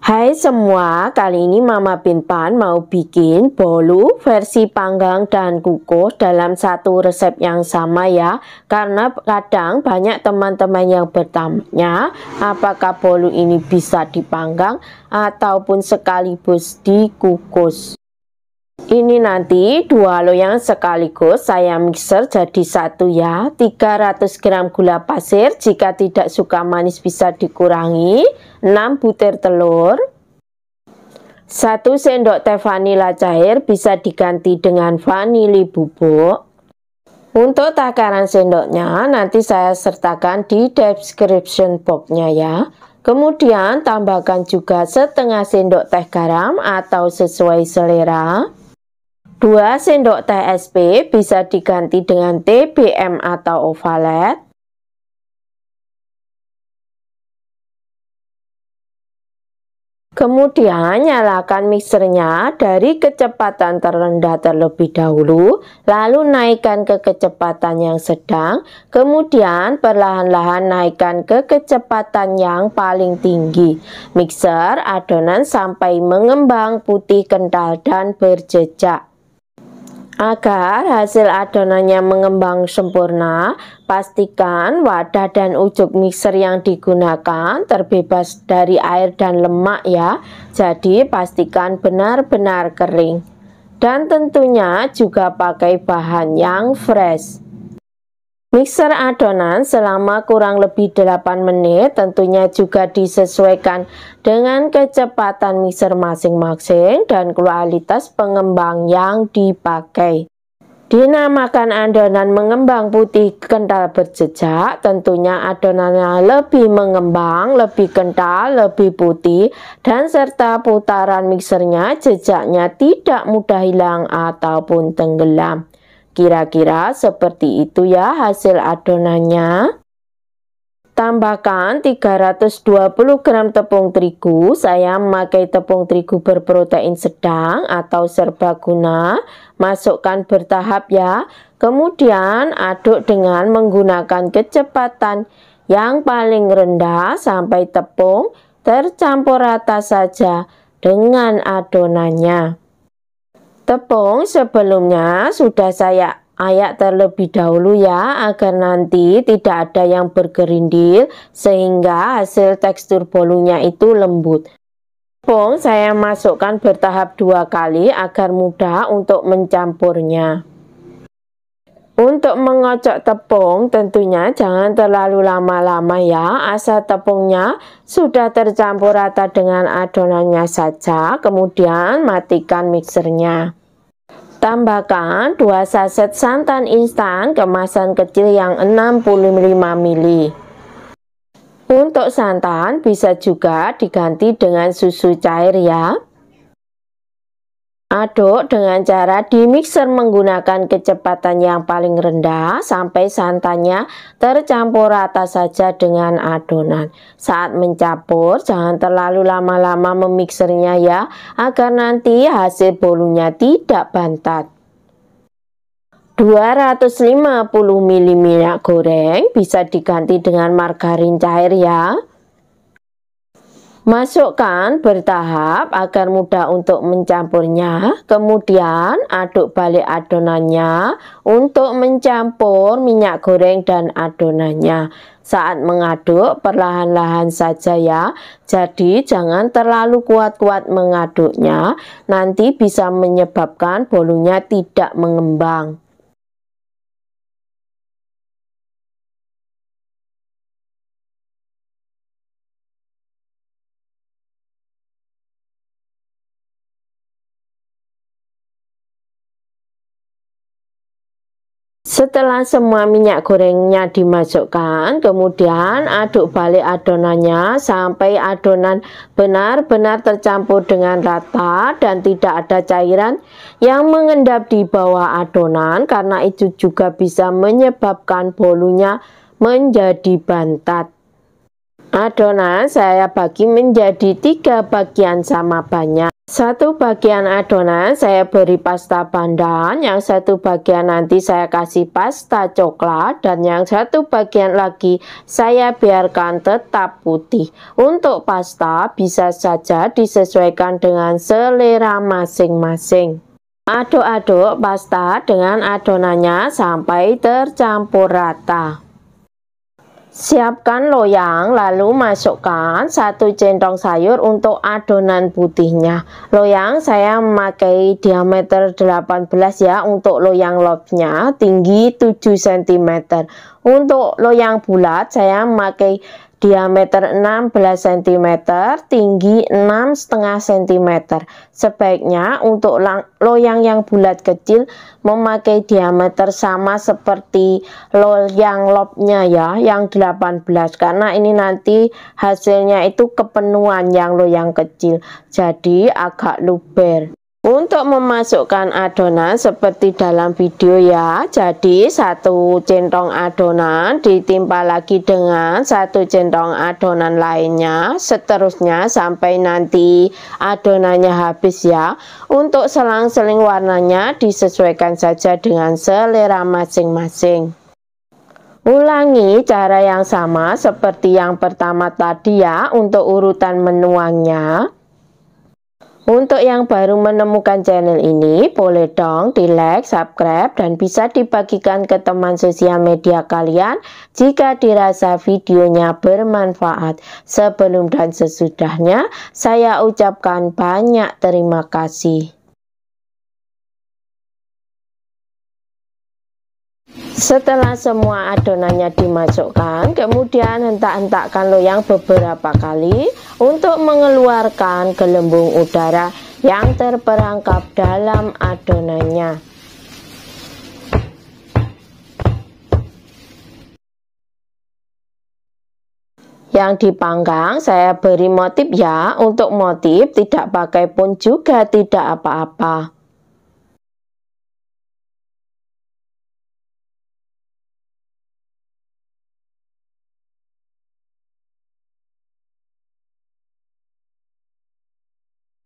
Hai semua, kali ini Mama Pinpan mau bikin bolu versi panggang dan kukus dalam satu resep yang sama ya Karena kadang banyak teman-teman yang bertanya apakah bolu ini bisa dipanggang ataupun sekaligus dikukus ini nanti dua loyang sekaligus saya mixer jadi satu ya 300 gram gula pasir jika tidak suka manis bisa dikurangi 6 butir telur 1 sendok teh vanila cair bisa diganti dengan vanili bubuk Untuk takaran sendoknya nanti saya sertakan di description boxnya ya Kemudian tambahkan juga setengah sendok teh garam atau sesuai selera 2 sendok teh SP bisa diganti dengan TBM atau ovalet. Kemudian nyalakan mixernya dari kecepatan terendah terlebih dahulu, lalu naikkan ke kecepatan yang sedang, kemudian perlahan-lahan naikkan ke kecepatan yang paling tinggi. Mixer adonan sampai mengembang putih kental dan berjejak. Agar hasil adonannya mengembang sempurna, pastikan wadah dan ujung mixer yang digunakan terbebas dari air dan lemak ya. Jadi pastikan benar-benar kering. Dan tentunya juga pakai bahan yang fresh. Mixer adonan selama kurang lebih 8 menit tentunya juga disesuaikan dengan kecepatan mixer masing-masing dan kualitas pengembang yang dipakai. Dinamakan adonan mengembang putih kental berjejak, tentunya adonannya lebih mengembang, lebih kental, lebih putih, dan serta putaran mixernya jejaknya tidak mudah hilang ataupun tenggelam. Kira-kira seperti itu ya hasil adonannya. Tambahkan 320 gram tepung terigu, saya memakai tepung terigu berprotein sedang atau serbaguna, masukkan bertahap ya. Kemudian aduk dengan menggunakan kecepatan yang paling rendah sampai tepung tercampur rata saja dengan adonannya. Tepung sebelumnya sudah saya ayak terlebih dahulu ya agar nanti tidak ada yang bergerindil sehingga hasil tekstur bolunya itu lembut tepung saya masukkan bertahap dua kali agar mudah untuk mencampurnya untuk mengocok tepung tentunya jangan terlalu lama-lama ya Asal tepungnya sudah tercampur rata dengan adonannya saja Kemudian matikan mixernya Tambahkan 2 saset santan instan kemasan kecil yang 65 ml. Untuk santan bisa juga diganti dengan susu cair ya. Aduk dengan cara di mixer menggunakan kecepatan yang paling rendah sampai santannya tercampur rata saja dengan adonan. Saat mencampur jangan terlalu lama-lama memixernya ya agar nanti hasil bolunya tidak bantat. 250 ml minyak goreng bisa diganti dengan margarin cair ya. Masukkan bertahap agar mudah untuk mencampurnya, kemudian aduk balik adonannya untuk mencampur minyak goreng dan adonannya. Saat mengaduk, perlahan-lahan saja ya, jadi jangan terlalu kuat-kuat mengaduknya, nanti bisa menyebabkan bolunya tidak mengembang. Setelah semua minyak gorengnya dimasukkan, kemudian aduk balik adonannya sampai adonan benar-benar tercampur dengan rata dan tidak ada cairan yang mengendap di bawah adonan karena itu juga bisa menyebabkan bolunya menjadi bantat. Adonan saya bagi menjadi tiga bagian sama banyak. Satu bagian adonan saya beri pasta pandan, yang satu bagian nanti saya kasih pasta coklat, dan yang satu bagian lagi saya biarkan tetap putih. Untuk pasta bisa saja disesuaikan dengan selera masing-masing. Aduk-aduk pasta dengan adonannya sampai tercampur rata. Siapkan loyang, lalu masukkan satu centong sayur untuk adonan putihnya. Loyang saya memakai diameter 18 ya untuk loyang lobnya, tinggi 7 cm. Untuk loyang bulat saya memakai diameter 16 cm, tinggi 6,5 cm. Sebaiknya untuk loyang yang bulat kecil memakai diameter sama seperti loyang lobnya ya, yang 18 karena ini nanti hasilnya itu kepenuhan yang loyang kecil. Jadi agak luber. Untuk memasukkan adonan seperti dalam video ya, jadi satu centong adonan ditimpa lagi dengan satu centong adonan lainnya, seterusnya sampai nanti adonannya habis ya. Untuk selang-seling warnanya disesuaikan saja dengan selera masing-masing. Ulangi cara yang sama seperti yang pertama tadi ya untuk urutan menuangnya. Untuk yang baru menemukan channel ini, boleh dong di like, subscribe, dan bisa dibagikan ke teman sosial media kalian jika dirasa videonya bermanfaat. Sebelum dan sesudahnya, saya ucapkan banyak terima kasih. Setelah semua adonannya dimasukkan, kemudian hentak-hentakkan loyang beberapa kali untuk mengeluarkan gelembung udara yang terperangkap dalam adonannya. Yang dipanggang saya beri motif ya, untuk motif tidak pakai pun juga tidak apa-apa.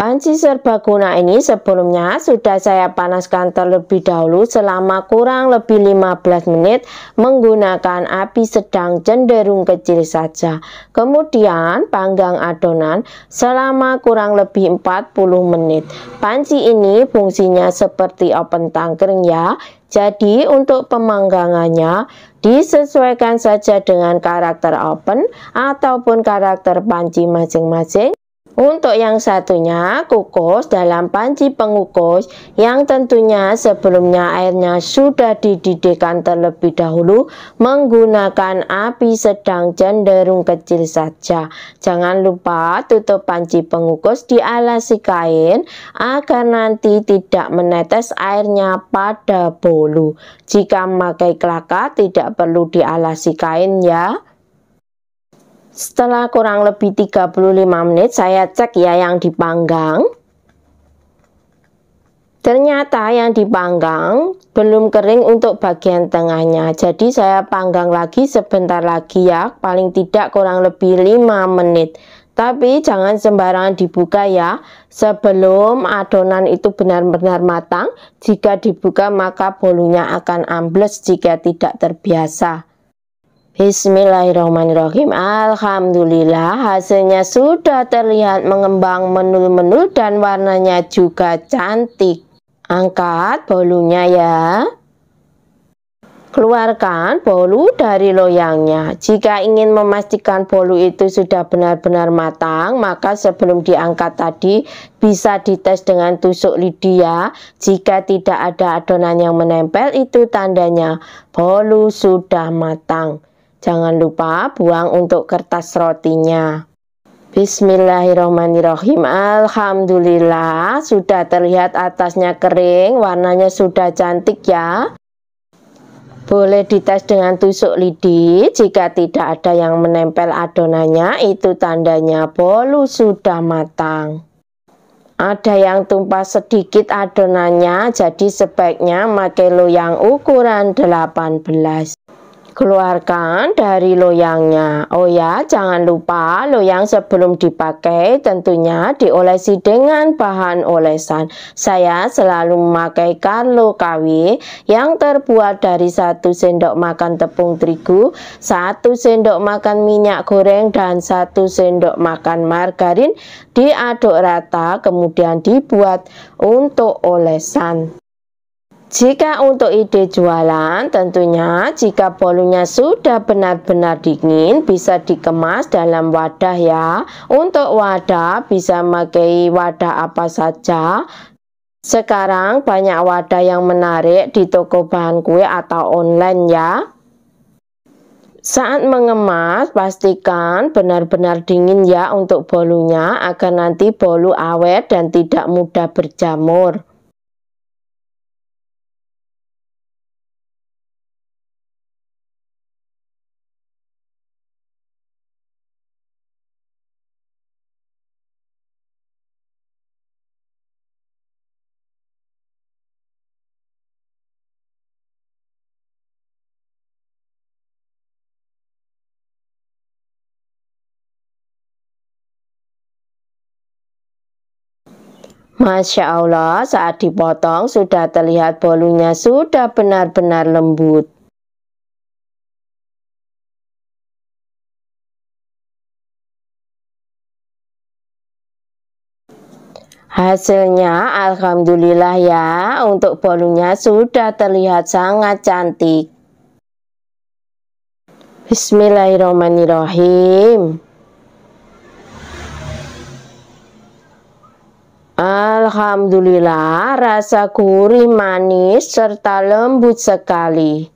Panci serbaguna ini sebelumnya sudah saya panaskan terlebih dahulu selama kurang lebih 15 menit menggunakan api sedang cenderung kecil saja. Kemudian panggang adonan selama kurang lebih 40 menit. Panci ini fungsinya seperti open tangkring ya. Jadi untuk pemanggangannya disesuaikan saja dengan karakter open ataupun karakter panci masing-masing. Untuk yang satunya, kukus dalam panci pengukus yang tentunya sebelumnya airnya sudah dididihkan terlebih dahulu menggunakan api sedang cenderung kecil saja. Jangan lupa tutup panci pengukus dialasi kain agar nanti tidak menetes airnya pada bolu. Jika memakai kelaka tidak perlu dialasi kain ya. Setelah kurang lebih 35 menit saya cek ya yang dipanggang Ternyata yang dipanggang belum kering untuk bagian tengahnya Jadi saya panggang lagi sebentar lagi ya Paling tidak kurang lebih 5 menit Tapi jangan sembarangan dibuka ya Sebelum adonan itu benar-benar matang Jika dibuka maka bolunya akan ambles jika tidak terbiasa Bismillahirrahmanirrahim Alhamdulillah hasilnya sudah terlihat mengembang menul-menul dan warnanya juga cantik Angkat bolunya ya Keluarkan bolu dari loyangnya Jika ingin memastikan bolu itu sudah benar-benar matang Maka sebelum diangkat tadi bisa dites dengan tusuk lidi ya Jika tidak ada adonan yang menempel itu tandanya bolu sudah matang Jangan lupa buang untuk kertas rotinya. Bismillahirrahmanirrahim. Alhamdulillah sudah terlihat atasnya kering warnanya sudah cantik ya boleh dites dengan tusuk lidi jika tidak ada yang menempel adonannya itu tandanya bolu sudah matang ada yang tumpah sedikit adonannya jadi sebaiknya pakai loyang ukuran 18 keluarkan dari loyangnya. Oh ya, jangan lupa loyang sebelum dipakai tentunya diolesi dengan bahan olesan. Saya selalu memakai karlo KW yang terbuat dari satu sendok makan tepung terigu, satu sendok makan minyak goreng dan satu sendok makan margarin diaduk rata kemudian dibuat untuk olesan. Jika untuk ide jualan, tentunya jika bolunya sudah benar-benar dingin, bisa dikemas dalam wadah ya. Untuk wadah bisa memakai wadah apa saja. Sekarang banyak wadah yang menarik di toko bahan kue atau online ya. Saat mengemas, pastikan benar-benar dingin ya untuk bolunya agar nanti bolu awet dan tidak mudah berjamur. Masya Allah, saat dipotong sudah terlihat bolunya sudah benar-benar lembut. Hasilnya Alhamdulillah ya, untuk bolunya sudah terlihat sangat cantik. Bismillahirrahmanirrahim. Alhamdulillah rasa gurih manis serta lembut sekali.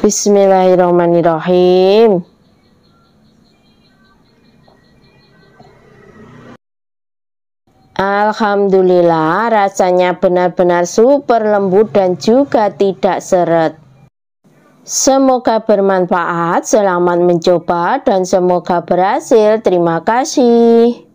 Bismillahirrahmanirrahim. Alhamdulillah rasanya benar-benar super lembut dan juga tidak seret. Semoga bermanfaat, selamat mencoba, dan semoga berhasil. Terima kasih.